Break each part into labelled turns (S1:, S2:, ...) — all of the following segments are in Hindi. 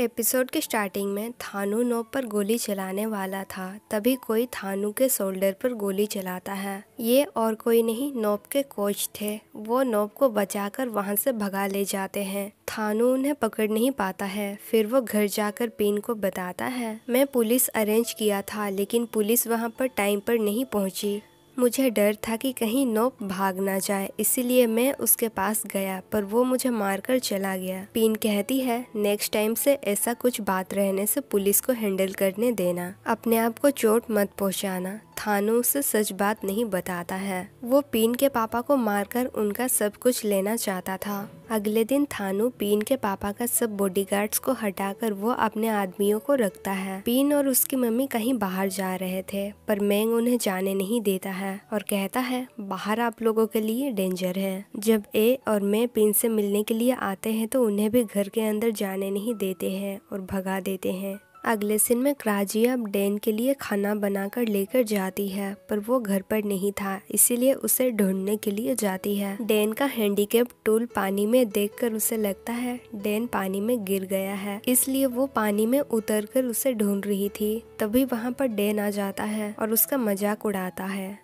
S1: एपिसोड के स्टार्टिंग में थानू नोब पर गोली चलाने वाला था तभी कोई थानू के शोल्डर पर गोली चलाता है ये और कोई नहीं नोब के कोच थे वो नोब को बचाकर वहाँ से भगा ले जाते हैं थानू उन्हें पकड़ नहीं पाता है फिर वो घर जाकर पीन को बताता है मैं पुलिस अरेंज किया था लेकिन पुलिस वहाँ पर टाइम पर नहीं पहुँची मुझे डर था कि कहीं नोप भाग ना जाए इसीलिए मैं उसके पास गया पर वो मुझे मारकर चला गया पीन कहती है नेक्स्ट टाइम से ऐसा कुछ बात रहने से पुलिस को हैंडल करने देना अपने आप को चोट मत पहुंचाना से सच बात नहीं बताता है वो पीन के पापा को मारकर उनका सब कुछ लेना चाहता था अगले दिन थानू पीन के पापा का सब बॉडीगार्ड्स को हटाकर वो अपने आदमियों को रखता है पीन और उसकी मम्मी कहीं बाहर जा रहे थे पर मैंग उन्हें जाने नहीं देता है और कहता है बाहर आप लोगों के लिए डेंजर है जब ए और मैं पीन से मिलने के लिए आते हैं तो उन्हें भी घर के अंदर जाने नहीं देते हैं और भगा देते हैं अगले दिन में क्राजिया डेन के लिए खाना बनाकर लेकर जाती है पर वो घर पर नहीं था इसीलिए उसे ढूंढने के लिए जाती है डेन का हैंडीकेप टूल पानी में देखकर उसे लगता है डेन पानी में गिर गया है इसलिए वो पानी में उतरकर उसे ढूंढ रही थी तभी वहाँ पर डेन आ जाता है और उसका मजाक उड़ाता है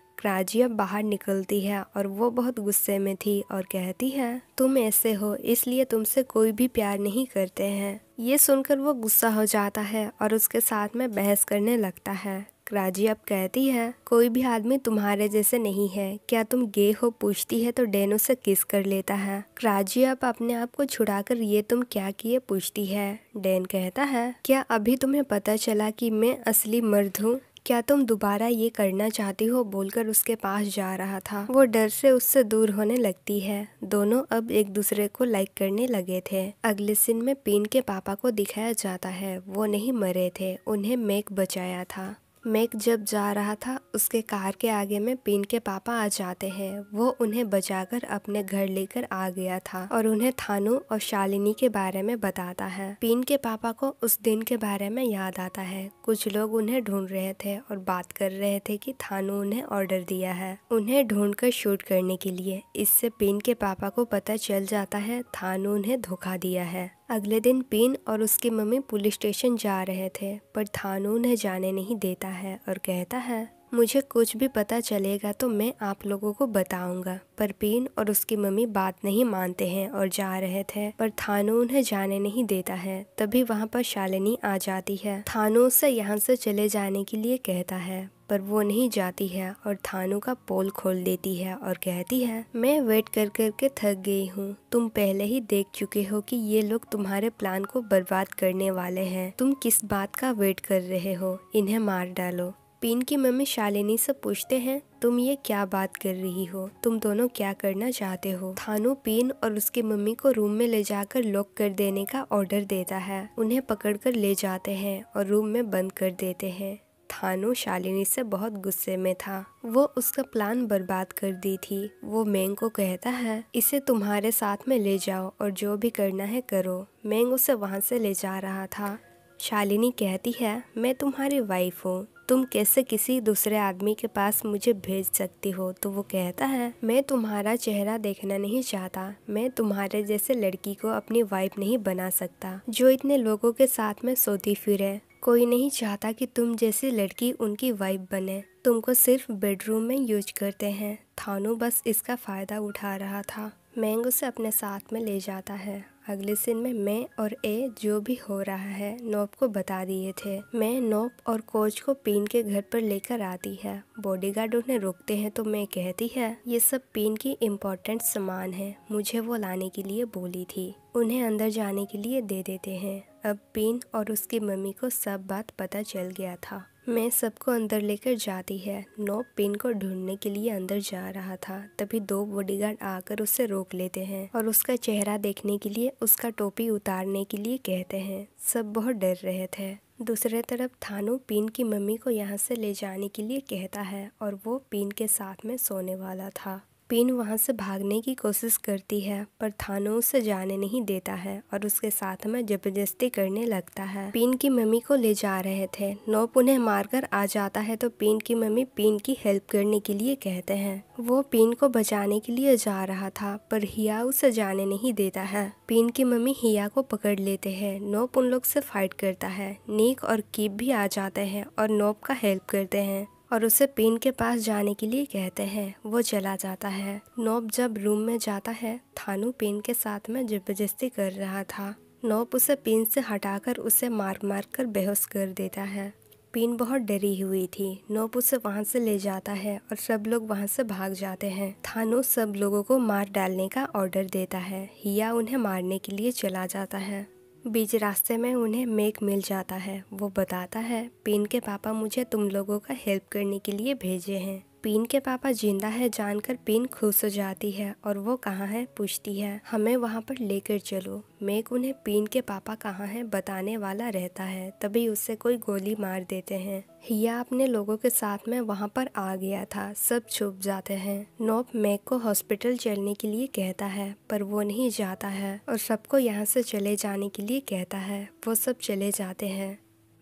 S1: अब बाहर निकलती है और वो बहुत गुस्से में थी और कहती है तुम ऐसे हो इसलिए तुमसे कोई भी प्यार नहीं करते हैं ये सुनकर वो गुस्सा हो जाता है और उसके साथ में बहस करने लगता है राजी अब कहती है कोई भी आदमी तुम्हारे जैसे नहीं है क्या तुम गे हो पूछती है तो डेनो से किस कर लेता है राजी अब अपने आप को छुड़ाकर ये तुम क्या किए पूछती है डेन कहता है क्या अभी तुम्हें पता चला कि मैं असली मर्द हूँ क्या तुम दोबारा ये करना चाहती हो बोलकर उसके पास जा रहा था वो डर से उससे दूर होने लगती है दोनों अब एक दूसरे को लाइक करने लगे थे अगले सिन में पीन के पापा को दिखाया जाता है वो नहीं मरे थे उन्हें मेक बचाया था मैक जब जा रहा था उसके कार के आगे में पिन के पापा आ जाते हैं वो उन्हें बचाकर अपने घर लेकर आ गया था और उन्हें थानू और शालिनी के बारे में बताता है पिन के पापा को उस दिन के बारे में याद आता है कुछ लोग उन्हें ढूंढ रहे थे और बात कर रहे थे कि थानू उन्हें ऑर्डर दिया है उन्हें ढूंढ कर शूट करने के लिए इससे पिन के पापा को पता चल जाता है थानू उन्हें धोखा दिया है अगले दिन पिन और उसकी मम्मी पुलिस स्टेशन जा रहे थे पर थानू उन्हें जाने नहीं देता है और कहता है मुझे कुछ भी पता चलेगा तो मैं आप लोगों को बताऊंगा पर पीन और उसकी मम्मी बात नहीं मानते हैं और जा रहे थे पर थानू उन्हें जाने नहीं देता है तभी वहाँ पर शालिनी आ जाती है थानू उसे यहाँ से चले जाने के लिए कहता है पर वो नहीं जाती है और थानू का पोल खोल देती है और कहती है मैं वेट कर कर के थक गई हूँ तुम पहले ही देख चुके हो कि ये लोग तुम्हारे प्लान को बर्बाद करने वाले हैं तुम किस बात का वेट कर रहे हो इन्हें मार डालो पीन की मम्मी शालिनी से पूछते हैं तुम ये क्या बात कर रही हो तुम दोनों क्या करना चाहते हो थानू पीन और उसकी मम्मी को रूम में ले जाकर लॉक कर देने का ऑर्डर देता है उन्हें पकड़कर ले जाते हैं और रूम में बंद कर देते हैं थानो शालिनी से बहुत गुस्से में था वो उसका प्लान बर्बाद कर दी थी वो मैंग को कहता है इसे तुम्हारे साथ में ले जाओ और जो भी करना है करो मैंग उसे वहाँ से ले जा रहा था शालिनी कहती है मैं तुम्हारी वाइफ हूँ तुम कैसे किसी दूसरे आदमी के पास मुझे भेज सकती हो तो वो कहता है मैं तुम्हारा चेहरा देखना नहीं चाहता मैं तुम्हारे जैसे लड़की को अपनी वाइफ नहीं बना सकता जो इतने लोगों के साथ में सोती फिरे कोई नहीं चाहता कि तुम जैसी लड़की उनकी वाइफ बने तुमको सिर्फ बेडरूम में यूज करते हैं थानू बस इसका फ़ायदा उठा रहा था मैंग उसे अपने साथ में ले जाता है अगले सिन में मैं और ए जो भी हो रहा है नोप को बता दिए थे मैं नोप और कोच को पीन के घर पर लेकर आती है बॉडीगार्ड उन्हें रोकते हैं तो मैं कहती है ये सब पीन की इम्पोर्टेंट सामान है मुझे वो लाने के लिए बोली थी उन्हें अंदर जाने के लिए दे देते हैं अब बीन और उसकी मम्मी को सब बात पता चल गया था मैं सबको अंदर लेकर जाती है नो पिन को ढूंढने के लिए अंदर जा रहा था तभी दो बॉडीगार्ड आकर उससे रोक लेते हैं और उसका चेहरा देखने के लिए उसका टोपी उतारने के लिए कहते हैं सब बहुत डर रहे थे दूसरे तरफ थानू पिन की मम्मी को यहाँ से ले जाने के लिए कहता है और वो पिन के साथ में सोने वाला था पिन वहाँ से भागने की कोशिश करती है पर थानो उसे जाने नहीं देता है और उसके साथ में जबरदस्ती करने लगता है पिन की मम्मी को ले जा रहे थे नोप उन्हें मारकर आ जाता है तो पिन की मम्मी पिन की हेल्प करने के लिए कहते हैं वो पिन को बचाने के लिए जा रहा था पर हिया उसे जाने नहीं देता है पिन की मम्मी हिया को पकड़ लेते हैं नोप उन लोग से फाइट करता है नीक और कीप भी आ जाते हैं और नोप का हेल्प करते हैं और उसे पेन के पास जाने के लिए कहते हैं वो चला जाता है नोब जब रूम में जाता है थानू पेन के साथ में जबरदस्ती कर रहा था नोब उसे पेन से हटाकर उसे मार मार कर बेहोश कर देता है पीन बहुत डरी हुई थी नोप उसे वहाँ से ले जाता है और सब लोग वहाँ से भाग जाते हैं थानू सब लोगों को मार डालने का ऑर्डर देता है हिया उन्हें मारने के लिए चला जाता है बीच रास्ते में उन्हें मेक मिल जाता है वो बताता है पिन के पापा मुझे तुम लोगों का हेल्प करने के लिए भेजे हैं पीन के पापा जिंदा है जानकर पीन खुश हो जाती है और वो कहाँ है पूछती है हमें वहाँ पर लेकर चलो मेक उन्हें पीन के पापा कहाँ है बताने वाला रहता है तभी उससे कोई गोली मार देते हैं हिया अपने लोगों के साथ में वहाँ पर आ गया था सब छुप जाते हैं नोप मेक को हॉस्पिटल चलने के लिए कहता है पर वो नहीं जाता है और सबको यहाँ से चले जाने के लिए कहता है वो सब चले जाते हैं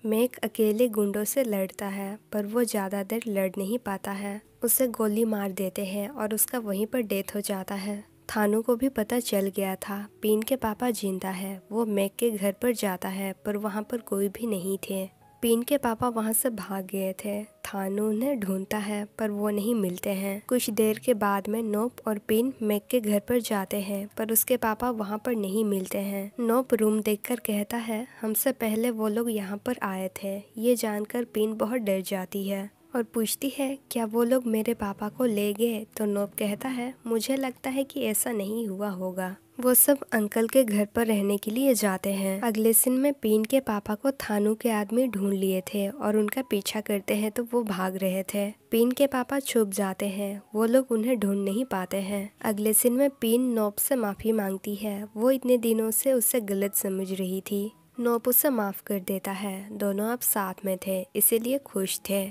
S1: मेक अकेले गुंडों से लड़ता है पर वो ज़्यादा देर लड़ नहीं पाता है उसे गोली मार देते हैं और उसका वहीं पर डेथ हो जाता है थानू को भी पता चल गया था पीन के पापा जिंदा है वो मैक के घर पर जाता है पर वहाँ पर कोई भी नहीं थे पीन के पापा वहाँ से भाग गए थे थानू उन्हें ढूंढता है पर वो नहीं मिलते हैं कुछ देर के बाद में नोप और पिन मैक के घर पर जाते हैं पर उसके पापा वहाँ पर नहीं मिलते हैं नोप रूम देखकर कहता है हमसे पहले वो लोग यहाँ पर आए थे ये जानकर पिन बहुत डर जाती है और पूछती है क्या वो लोग मेरे पापा को ले गए तो नोब कहता है मुझे लगता है कि ऐसा नहीं हुआ होगा वो सब अंकल के घर पर रहने के लिए जाते हैं अगले सिन में पीन के पापा को थानू के आदमी ढूंढ लिए थे और उनका पीछा करते हैं तो वो भाग रहे थे पीन के पापा छुप जाते हैं वो लोग उन्हें ढूंढ नहीं पाते हैं अगले सिन में पीन नोब से माफी मांगती है वो इतने दिनों से उसे गलत समझ रही थी नोप उसे माफ कर देता है दोनों अब साथ में थे इसीलिए खुश थे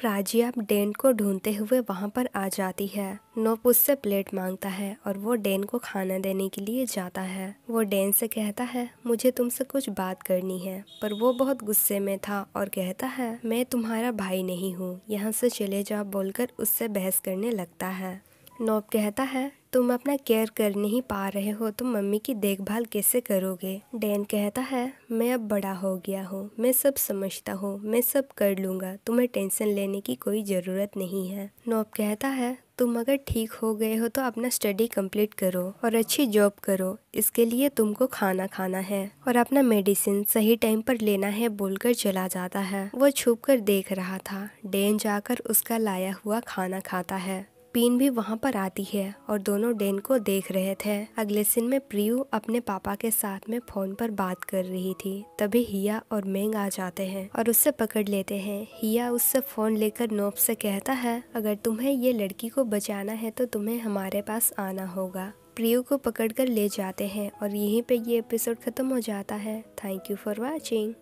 S1: प्राजिया डेन को ढूंढते हुए वहाँ पर आ जाती है नोप उससे प्लेट मांगता है और वो डेन को खाना देने के लिए जाता है वो डेन से कहता है मुझे तुमसे कुछ बात करनी है पर वो बहुत गुस्से में था और कहता है मैं तुम्हारा भाई नहीं हूँ यहाँ से चले जाओ बोलकर उससे बहस करने लगता है नोब कहता है तुम अपना केयर कर नहीं पा रहे हो तो मम्मी की देखभाल कैसे करोगे डैन कहता है मैं अब बड़ा हो गया हूँ मैं सब समझता हूँ मैं सब कर लूँगा तुम्हें टेंशन लेने की कोई ज़रूरत नहीं है नोब कहता है तुम अगर ठीक हो गए हो तो अपना स्टडी कंप्लीट करो और अच्छी जॉब करो इसके लिए तुमको खाना खाना है और अपना मेडिसिन सही टाइम पर लेना है बोलकर चला जाता है वो छुप कर देख रहा था डेन जाकर उसका लाया हुआ खाना खाता है पीन भी वहाँ पर आती है और दोनों डेन को देख रहे थे अगले सिन में प्रियू अपने पापा के साथ में फोन पर बात कर रही थी तभी हिया और मेंग आ जाते हैं और उससे पकड़ लेते हैं हिया उससे फोन लेकर नोब से कहता है अगर तुम्हें ये लड़की को बचाना है तो तुम्हें हमारे पास आना होगा प्रियू को कर ले जाते हैं और यहीं पे ये एपिसोड ख़त्म हो जाता है थैंक यू फॉर वॉचिंग